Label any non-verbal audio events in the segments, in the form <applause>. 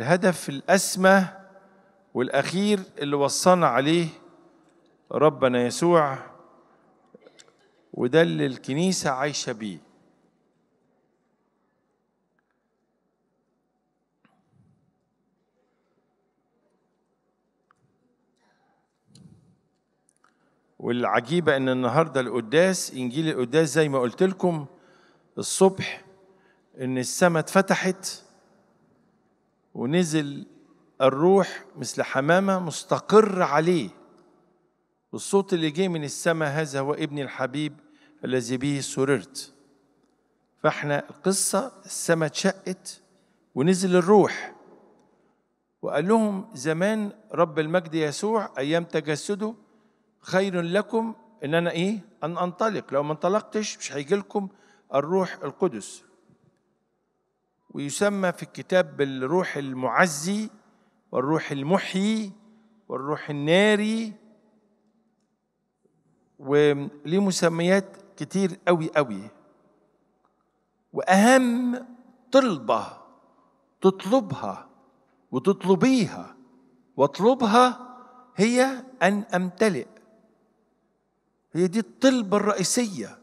الهدف الأسمى والأخير اللي وصلنا عليه ربنا يسوع وده اللي الكنيسة عايشة بيه والعجيبة إن النهاردة القداس إنجيل القداس زي ما قلت لكم الصبح إن السماء اتفتحت ونزل الروح مثل حمامة مستقر عليه والصوت اللي جه من السماء هذا هو ابني الحبيب الذي به سررت فاحنا القصة السماء اتشقت ونزل الروح وقال لهم زمان رب المجد يسوع أيام تجسده خير لكم إن أنا إيه أن أنطلق لو ما انطلقتش مش هيجي لكم الروح القدس ويسمى في الكتاب بالروح المعزي والروح المحيي والروح الناري وليه مسميات كتير قوي قوي واهم طلبه تطلبها وتطلبيها واطلبها هي ان امتلئ هي دي الطلبه الرئيسيه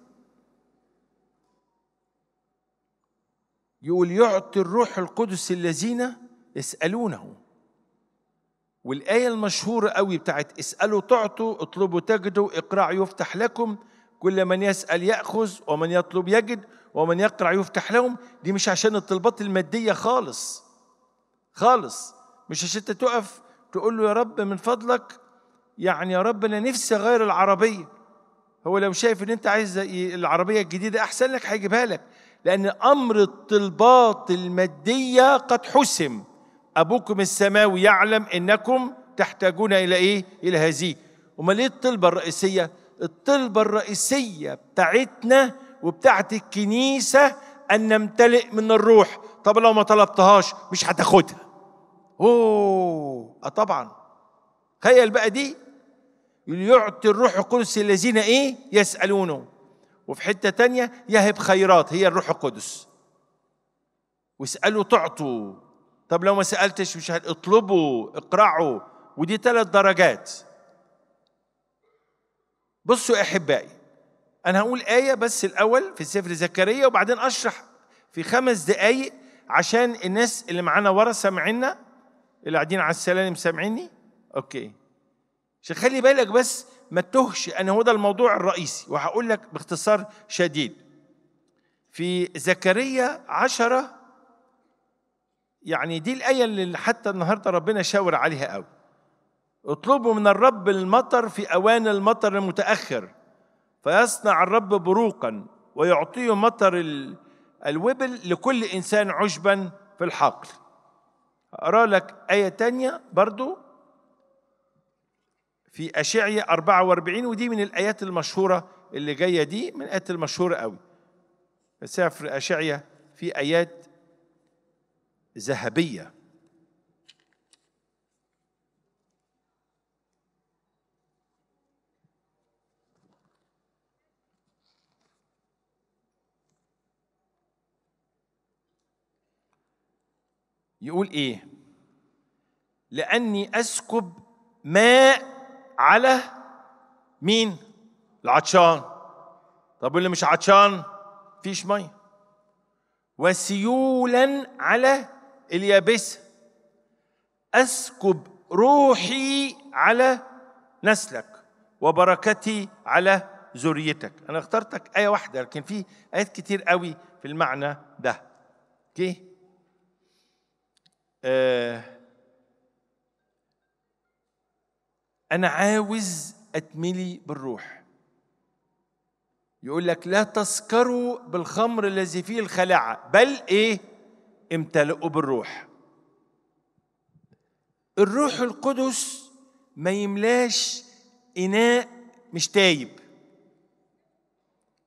يقول يعطي الروح القدس الذين يسألونه والآية المشهورة قوي بتاعت اسألوا تعطوا اطلبوا تجدوا اقرع يفتح لكم كل من يسأل يأخذ ومن يطلب يجد ومن يقرع يفتح لهم دي مش عشان الطلبات المادية خالص خالص مش عشان انت تقف تقول له يا رب من فضلك يعني يا رب انا نفسي اغير العربيه هو لو شايف ان انت عايز العربيه الجديده احسن لك هيجيبها لك لان امر الطلبات الماديه قد حسم ابوكم السماوي يعلم انكم تحتاجون الى ايه الى هذه امال ايه الطلبه الرئيسيه الطلبه الرئيسيه بتاعتنا وبتاعت الكنيسه ان نمتلئ من الروح طب لو ما طلبتهاش مش هتاخدها اوه آه طبعا تخيل بقى دي يعطي الروح القدس الذين ايه يسألونه وفي حتة تانية يهب خيرات هي الروح القدس واسألوا تعطوا طب لو ما سألتش مش اطلبوا اقرعوا ودي ثلاث درجات بصوا يا أحبائي أنا هقول آية بس الأول في سفر زكريا وبعدين أشرح في خمس دقايق عشان الناس اللي معانا ورا سامعينا اللي قاعدين على السلالم سامعيني أوكي عشان خلي بالك بس ما تهش انا هو ده الموضوع الرئيسي وهقول لك باختصار شديد في زكريا عشرة يعني دي الآية اللي حتى النهاردة ربنا شاور عليها قوي اطلبوا من الرب المطر في أوان المطر المتأخر فيصنع الرب بروقا ويعطيه مطر الوبل لكل إنسان عشبا في الحقل أقرأ لك آية تانية برضو في أشعية 44 ودي من الآيات المشهورة اللي جاية دي من الآيات المشهورة قوي سفر أشعية في آيات ذهبية يقول ايه لاني اسكب ماء على مين العطشان طب اللي مش عطشان فيش ميه وسيولا على اليابسه اسكب روحي على نسلك وبركتي على ذريتك انا اخترتك ايه واحده لكن في ايات كتير قوي في المعنى ده اوكي آه أنا عاوز أتملي بالروح يقول لك لا تسكروا بالخمر الذي فيه الخلاعة بل إيه امتلئوا بالروح الروح القدس ما يملاش إناء مش تايب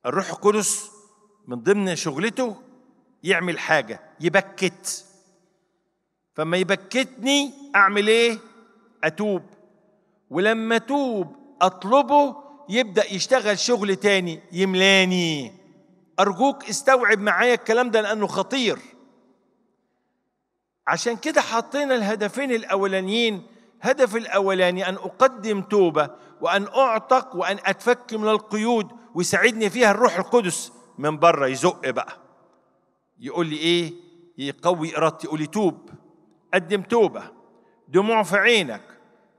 الروح القدس من ضمن شغلته يعمل حاجة يبكت فما يبكتني أعمل إيه أتوب ولما توب اطلبه يبدا يشتغل شغل تاني يملاني ارجوك استوعب معايا الكلام ده لانه خطير عشان كده حطينا الهدفين الاولانيين هدف الاولاني ان اقدم توبه وان اعتق وان اتفك من القيود ويساعدني فيها الروح القدس من بره يزق بقى يقول لي ايه يقوي ارادتي يقول لي توب قدم توبه دموع في عينك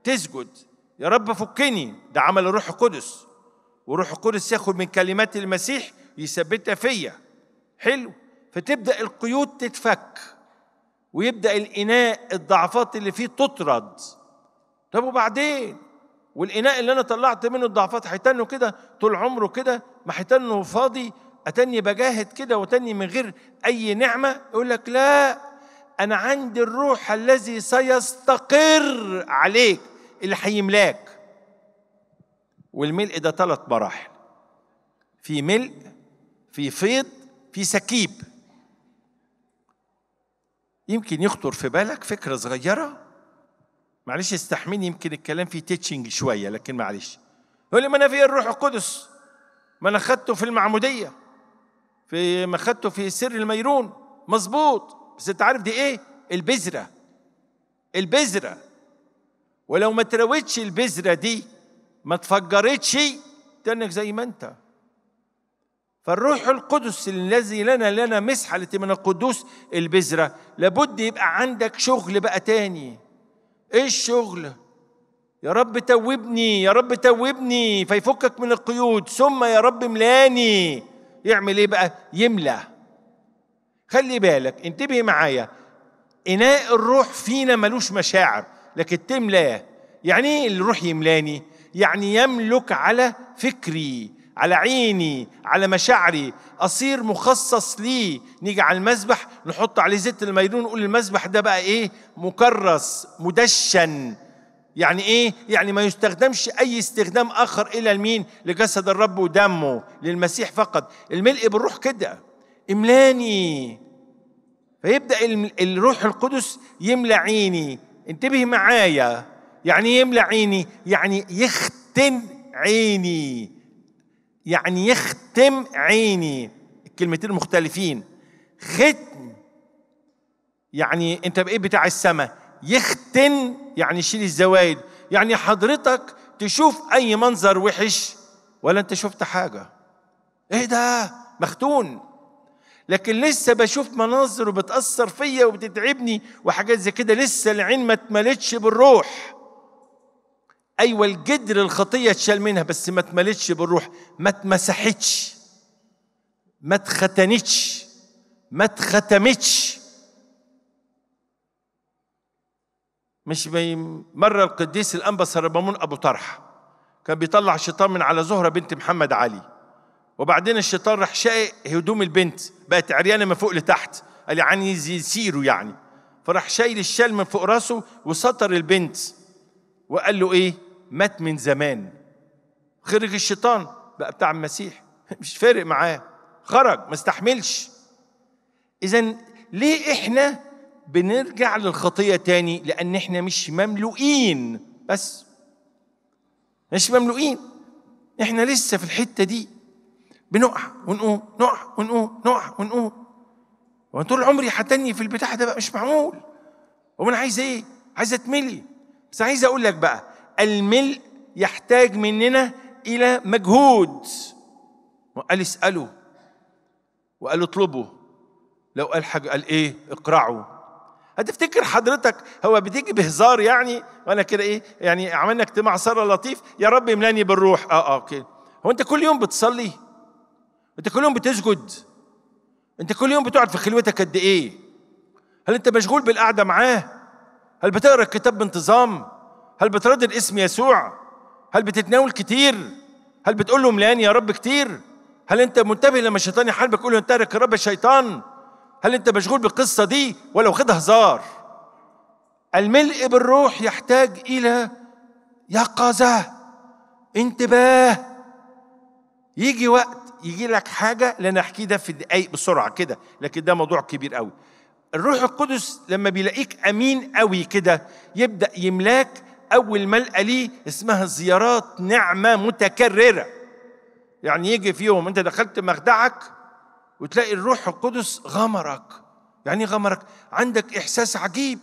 تسجد يا رب فكني ده عمل الروح القدس وروح القدس ياخد من كلمات المسيح يثبتها فيا حلو فتبدا القيود تتفك ويبدا الاناء الضعفات اللي فيه تطرد طب وبعدين والاناء اللي انا طلعت منه الضعفات هيتنه كده طول عمره كده ما هيتنه فاضي اتني بجاهد كده وتني من غير اي نعمه يقول لك لا انا عندي الروح الذي سيستقر عليك اللي هيملاك والملء ده ثلاث مراحل في ملء في فيض في سكيب يمكن يخطر في بالك فكرة صغيرة معلش استحملني يمكن الكلام فيه تيتشنج شوية لكن معلش يقول لي ما أنا في الروح القدس ما أنا خدته في المعمودية في ما خدته في سر الميرون مظبوط بس أنت عارف دي إيه؟ البذرة البذرة ولو ما ترويتش البذره دي ما تفجرتش تنك زي ما انت فالروح القدس الذي لنا لنا مسحه التي من القدوس البذره لابد يبقى عندك شغل بقى تاني ايه الشغل يا رب توبني يا رب توبني فيفكك من القيود ثم يا رب ملاني يعمل ايه بقى يملى خلي بالك انتبهي معايا اناء الروح فينا ملوش مشاعر لكن تملاه يعني ايه الروح يملاني يعني يملك على فكري على عيني على مشاعري اصير مخصص ليه نيجي على المسبح نحط عليه زيت الميرون نقول المسبح ده بقى ايه مكرس مدشن يعني ايه يعني ما يستخدمش اي استخدام اخر الا لمين لجسد الرب ودمه للمسيح فقط الملء بالروح كده املاني فيبدا الروح القدس يملى عيني انتبهي معايا يعني يملى عيني يعني يختم عيني يعني يختم عيني الكلمتين مختلفين ختم يعني انت بايه بتاع السماء يختن يعني يشيل الزوايد يعني حضرتك تشوف اي منظر وحش ولا انت شفت حاجه ايه ده مختون لكن لسه بشوف مناظر وبتأثر فيا وبتتعبني وحاجات زي كده لسه العين ما اتملتش بالروح أيوة الجدر الخطية اتشال منها بس ما اتملتش بالروح ما اتمسحتش ما اتختنتش ما اتختمتش مش مرة القديس الأنبا سربامون أبو طرح كان بيطلع شيطان من على زهرة بنت محمد علي وبعدين الشيطان راح شايق هدوم البنت بقت عريانه من فوق لتحت قال يعني يسيروا يعني فراح شايل الشال من فوق راسه وسطر البنت وقال له ايه مات من زمان خرج الشيطان بقى بتاع المسيح <laughs> مش فارق معاه خرج ما استحملش اذا ليه احنا بنرجع للخطيه تاني لان احنا مش مملوئين بس مش مملوئين احنا لسه في الحته دي بنقع ونقوم نقع ونقوم نقع ونقوم وانا طول عمري حتني في البتاع ده بقى مش معمول هو انا عايز ايه؟ عايز اتملي بس عايز اقول لك بقى الملء يحتاج مننا الى مجهود قال اساله وقال اطلبه لو قال حاجه قال ايه؟ اقرعه هتفتكر حضرتك هو بتيجي بهزار يعني وانا كده ايه يعني عملنا اجتماع ساره لطيف يا رب املاني بالروح اه اه كده هو انت كل يوم بتصلي انت كل يوم بتسجد انت كل يوم بتقعد في خلوتك قد ايه هل انت مشغول بالقعده معاه هل بتقرا الكتاب بانتظام هل بتردد اسم يسوع هل بتتناول كتير هل بتقول له ملان يا رب كتير هل انت منتبه لما الشيطان يحاربك يقول له انت يا رب الشيطان هل انت مشغول بالقصه دي ولا واخدها هزار الملء بالروح يحتاج الى يقظه انتباه يجي وقت يجي لك حاجة لأن أحكي ده في دقايق بسرعة كده لكن ده موضوع كبير قوي الروح القدس لما بيلاقيك أمين قوي كده يبدأ يملاك أول ملقى ليه اسمها زيارات نعمة متكررة يعني يجي في يوم أنت دخلت مخدعك وتلاقي الروح القدس غمرك يعني ايه غمرك عندك إحساس عجيب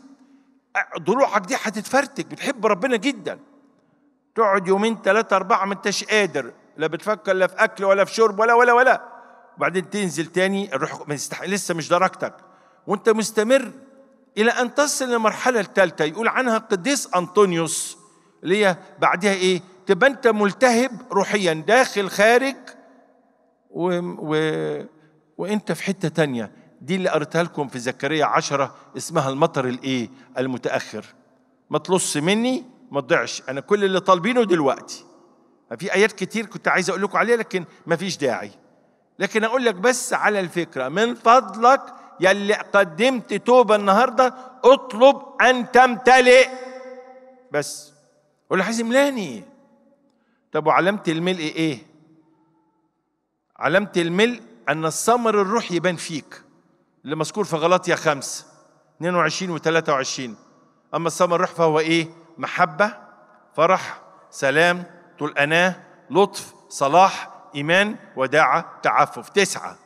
ضلوعك دي هتتفرتك بتحب ربنا جدا تقعد يومين ثلاثة أربعة ما أنتش قادر لا بتفكر لا في اكل ولا في شرب ولا ولا ولا وبعدين تنزل تاني الروح مستح... لسه مش درجتك وانت مستمر الى ان تصل للمرحله الثالثه يقول عنها القديس انطونيوس اللي هي بعدها ايه تبقى انت ملتهب روحيا داخل خارج و... و... وانت في حته تانية دي اللي قريتها لكم في زكريا عشرة اسمها المطر الايه المتاخر ما تلص مني ما تضيعش انا كل اللي طالبينه دلوقتي في آيات كتير كنت عايز أقول لكم عليها لكن ما فيش داعي لكن أقول لك بس على الفكرة من فضلك يلي قدمت توبة النهاردة اطلب أن تمتلئ بس قول له يملاني طب وعلامة الملء إيه؟ علامة الملء أن الثمر الروح يبان فيك اللي مذكور في غلاطيا خمسة 22 و 23 أما الثمر الروح فهو إيه؟ محبة فرح سلام تقول أنا لطف صلاح إيمان وداعة تعفف تسعة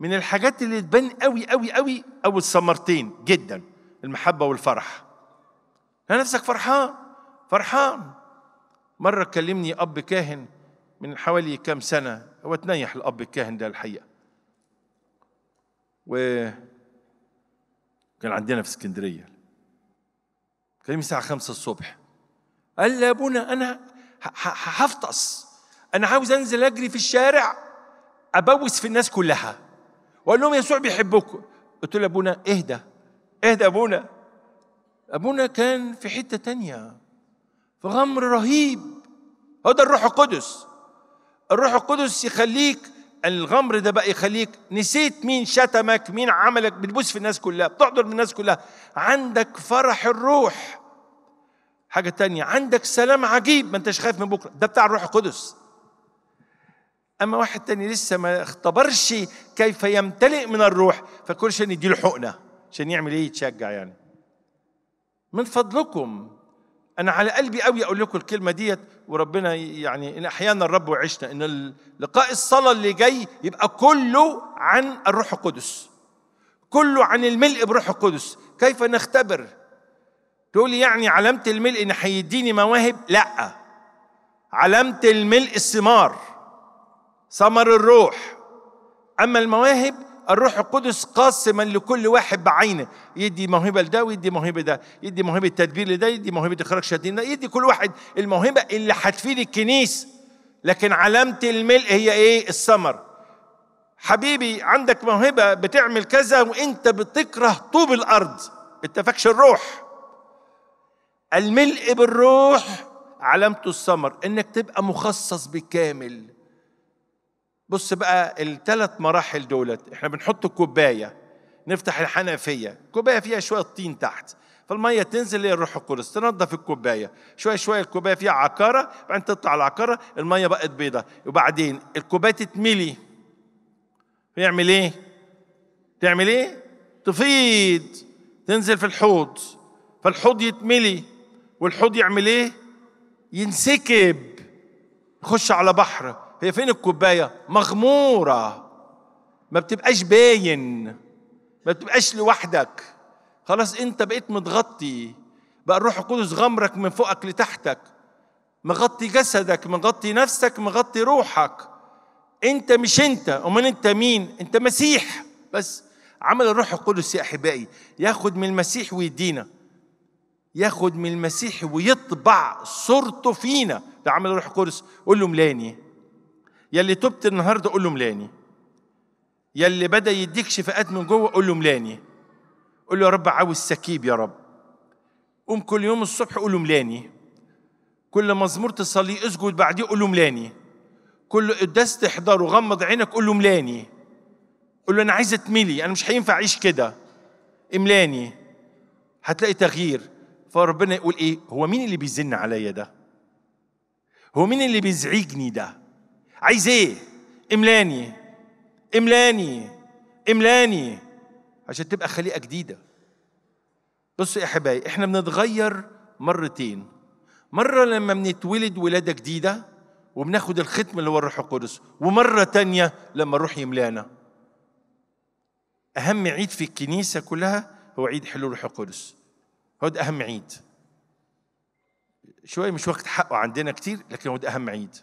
من الحاجات اللي تبان قوي قوي قوي أول ثمرتين جدا المحبة والفرح أنا نفسك فرحان فرحان مرة كلمني أب كاهن من حوالي كام سنة هو تنيح الأب الكاهن ده الحقيقة و كان عندنا في اسكندرية كلمني الساعة خمسة الصبح قال لي يا أبونا أنا هفطس انا عاوز انزل اجري في الشارع ابوس في الناس كلها واقول لهم يسوع بيحبكم قلت له ابونا اهدى اهدى ابونا ابونا كان في حته تانية في غمر رهيب هو ده الروح القدس الروح القدس يخليك الغمر ده بقى يخليك نسيت مين شتمك مين عملك بتبوس في الناس كلها بتحضر من الناس كلها عندك فرح الروح حاجة تانية عندك سلام عجيب ما انتش خايف من بكرة ده بتاع الروح القدس أما واحد تاني لسه ما اختبرش كيف يمتلئ من الروح فكل شيء يديله حقنة عشان يعمل ايه يتشجع يعني من فضلكم انا على قلبي قوي اقول لكم الكلمه ديت وربنا يعني ان احيانا الرب وعشنا ان لقاء الصلاه اللي جاي يبقى كله عن الروح القدس كله عن الملء بروح القدس كيف نختبر تقول يعني علامة الملء إن هيديني مواهب؟ لأ علامة الملء الثمار ثمر الروح أما المواهب الروح القدس قاسما لكل واحد بعينه يدي موهبه لده ويدي موهبه ده يدي موهبه تدبير لده يدي موهبه اخراج شياطين ده يدي كل واحد الموهبه اللي هتفيد الكنيسه لكن علامه الملء هي ايه الثمر حبيبي عندك موهبه بتعمل كذا وانت بتكره طوب الارض اتفكش الروح الملء بالروح علامته الثمر انك تبقى مخصص بالكامل بص بقى الثلاث مراحل دولت احنا بنحط الكوبايه نفتح الحنفيه كوبايه فيها شويه طين تحت فالميه تنزل ليه الروح القدس تنظف الكوبايه شويه شويه الكوبايه فيها عكاره بعدين تطلع العكاره الميه بقت بيضه وبعدين الكوبايه تتملي يعمل ايه تعمل ايه تفيض تنزل في الحوض فالحوض يتملي والحوض يعمل ايه ينسكب يخش على بحر هي فين الكوبايه مغموره ما بتبقاش باين ما بتبقاش لوحدك خلاص انت بقيت متغطي بقى الروح القدس غمرك من فوقك لتحتك مغطي جسدك مغطي نفسك مغطي روحك انت مش انت امال انت مين انت مسيح بس عمل الروح القدس يا احبائي ياخد من المسيح ويدينا ياخد من المسيح ويطبع صورته فينا ده عمل روح قدس قول له ملاني يلي تبت النهارده قول له ملاني يلي بدا يديك شفاءات من جوه قول له ملاني قول له يا رب عاوز سكيب يا رب قوم كل يوم الصبح قول له ملاني كل مزمور تصلي اسجد بعديه قول له ملاني كل قداس تحضره غمض عينك قول له ملاني قول له انا عايز اتملي انا مش هينفع اعيش كده املاني هتلاقي تغيير فربنا يقول ايه هو مين اللي بيزن عليا ده هو مين اللي بيزعجني ده عايز ايه املاني املاني املاني عشان تبقى خليقه جديده بص يا حبايبي احنا بنتغير مرتين مره لما بنتولد ولاده جديده وبناخد الختم اللي هو الروح القدس ومره تانية لما الروح يملانا اهم عيد في الكنيسه كلها هو عيد حلول الروح القدس هو ده أهم عيد شوية مش واخد حقه عندنا كتير لكن هو ده أهم عيد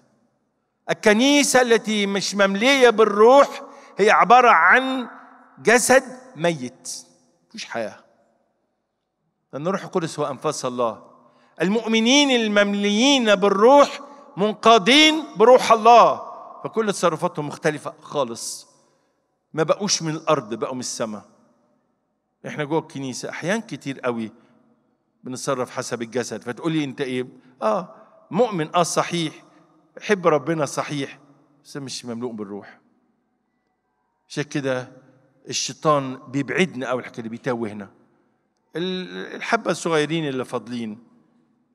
الكنيسة التي مش مملية بالروح هي عبارة عن جسد ميت مفيش حياة لأن الروح القدس هو أنفاس الله المؤمنين الممليين بالروح منقادين بروح الله فكل تصرفاتهم مختلفة خالص ما بقوش من الأرض بقوا من السماء احنا جوه الكنيسة أحيان كتير قوي بنتصرف حسب الجسد فتقول لي انت ايه اه مؤمن اه صحيح حب ربنا صحيح بس مش مملوء بالروح عشان كده الشيطان بيبعدنا قوي الحكايه اللي بيتوهنا الحبه الصغيرين اللي فاضلين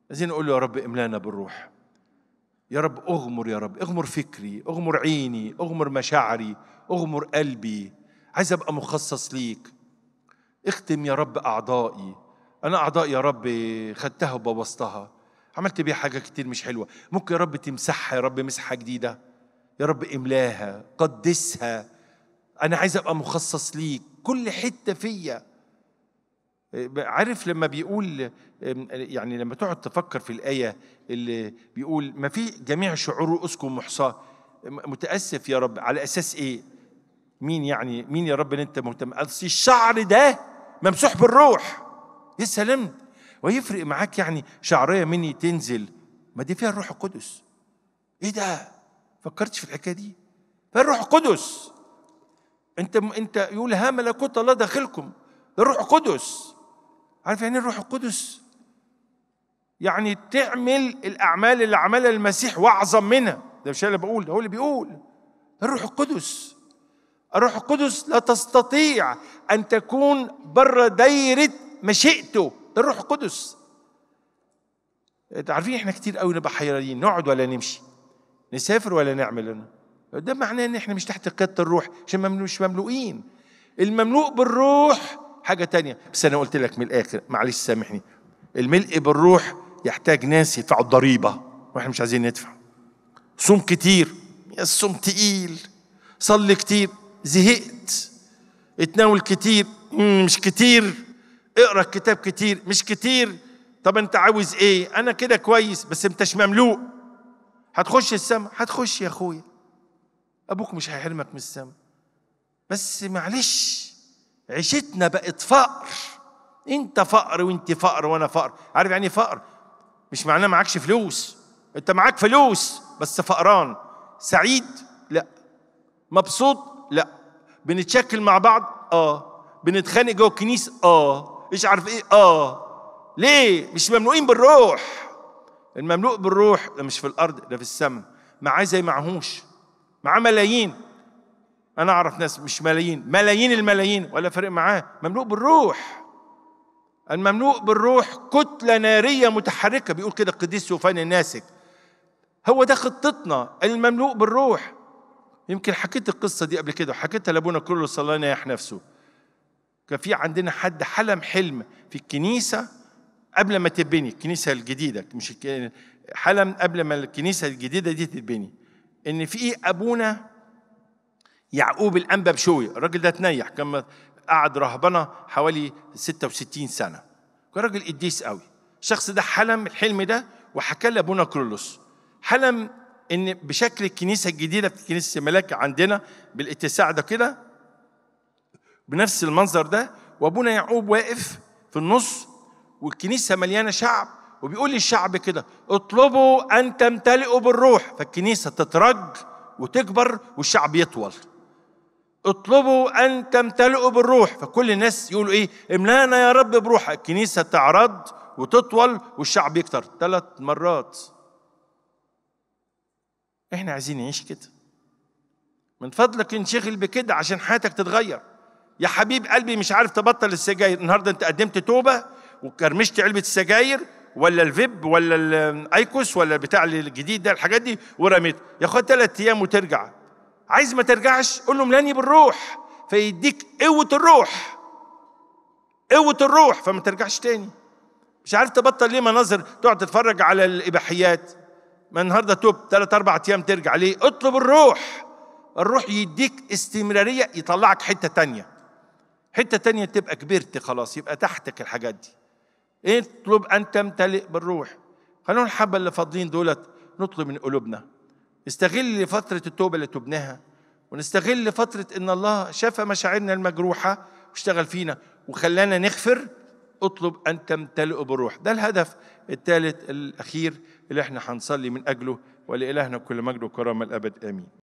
عايزين نقول له يا رب املانا بالروح يا رب اغمر يا رب اغمر فكري اغمر عيني اغمر مشاعري اغمر قلبي عايز ابقى مخصص ليك اختم يا رب اعضائي أنا أعضاء يا رب خدتها وبوظتها عملت بيها حاجة كتير مش حلوة ممكن يا رب تمسحها يا رب مسحة جديدة يا رب إملاها قدسها أنا عايز أبقى مخصص ليك كل حتة فيا عارف لما بيقول يعني لما تقعد تفكر في الآية اللي بيقول ما في جميع شعور رؤوسكم محصاة متأسف يا رب على أساس إيه؟ مين يعني مين يا رب أنت مهتم؟ الشعر ده ممسوح بالروح يا سلام ويفرق معاك يعني شعريه مني تنزل ما دي فيها الروح القدس ايه ده فكرتش في الحكايه دي فيها الروح القدس انت انت يقول ها ملكوت الله داخلكم ده الروح القدس عارف يعني إيه الروح القدس يعني تعمل الاعمال اللي عملها المسيح واعظم منها ده مش انا اللي بقول ده هو اللي بيقول الروح القدس الروح القدس لا تستطيع ان تكون بره دايره مشيئته ده الروح القدس إيه، عارفين احنا كتير قوي نبقى حيرانين نقعد ولا نمشي نسافر ولا نعمل ده معناه ان احنا مش تحت قياده الروح عشان مش مملوئين المملوء بالروح حاجه تانية بس انا قلت لك من الاخر معلش سامحني الملء بالروح يحتاج ناس يدفعوا الضريبه واحنا مش عايزين ندفع صوم كتير يا الصوم تقيل صلي كتير زهقت اتناول كتير مش كتير اقرا الكتاب كتير مش كتير طب انت عاوز ايه انا كده كويس بس انتش مملوء هتخش السما هتخش يا اخويا ابوك مش هيحرمك من السما بس معلش عيشتنا بقت فقر انت فقر وانت فقر وانا فقر عارف يعني إيه فقر مش معناه معكش فلوس انت معاك فلوس بس فقران سعيد لا مبسوط لا بنتشكل مع بعض اه بنتخانق جوه الكنيسه اه مش عارف ايه اه ليه مش مملوئين بالروح المملوء بالروح ده مش في الارض ده في السماء معاه زي معهوش معاه ملايين انا اعرف ناس مش ملايين ملايين الملايين ولا فرق معاه مملوء بالروح المملوء بالروح كتله ناريه متحركه بيقول كده القديس سوفان الناسك هو ده خطتنا المملوء بالروح يمكن حكيت القصه دي قبل كده وحكيتها لابونا كله صلى الله يح نفسه كان في عندنا حد حلم حلم في الكنيسه قبل ما تبني الكنيسه الجديده مش حلم قبل ما الكنيسه الجديده دي تتبني ان في ابونا يعقوب الانبا بشوي الراجل ده تنيح كان قعد رهبنه حوالي 66 سنه كان راجل قديس قوي الشخص ده حلم الحلم ده وحكى لابونا كرولوس حلم ان بشكل الكنيسه الجديده في كنيسه الملاك عندنا بالاتساع ده كده بنفس المنظر ده وابونا يعقوب واقف في النص والكنيسه مليانه شعب وبيقول للشعب كده اطلبوا ان تمتلئوا بالروح فالكنيسه تترج وتكبر والشعب يطول اطلبوا ان تمتلئوا بالروح فكل الناس يقولوا ايه املانا يا رب بروحك الكنيسه تعرض وتطول والشعب يكتر ثلاث مرات احنا عايزين نعيش كده من فضلك انشغل بكده عشان حياتك تتغير يا حبيب قلبي مش عارف تبطل السجاير النهارده انت قدمت توبه وكرمشت علبه السجاير ولا الفيب ولا الايكوس ولا البتاع الجديد ده الحاجات دي ورميت خد ثلاث ايام وترجع عايز ما ترجعش قول له ملاني بالروح فيديك قوه الروح قوه الروح فما ترجعش تاني مش عارف تبطل ليه مناظر تقعد تتفرج على الاباحيات ما النهارده توب ثلاث اربع ايام ترجع ليه اطلب الروح الروح يديك استمراريه يطلعك حته تانيه حتة تانية تبقى كبرت خلاص يبقى تحتك الحاجات دي إيه، اطلب أن تمتلئ بالروح خلونا الحبة اللي فاضلين دولت نطلب من قلوبنا نستغل فترة التوبة اللي تبناها ونستغل فترة إن الله شفى مشاعرنا المجروحة واشتغل فينا وخلانا نغفر اطلب أن تمتلئ بالروح ده الهدف الثالث الأخير اللي احنا هنصلي من أجله ولإلهنا كل مجد وكرامة الأبد آمين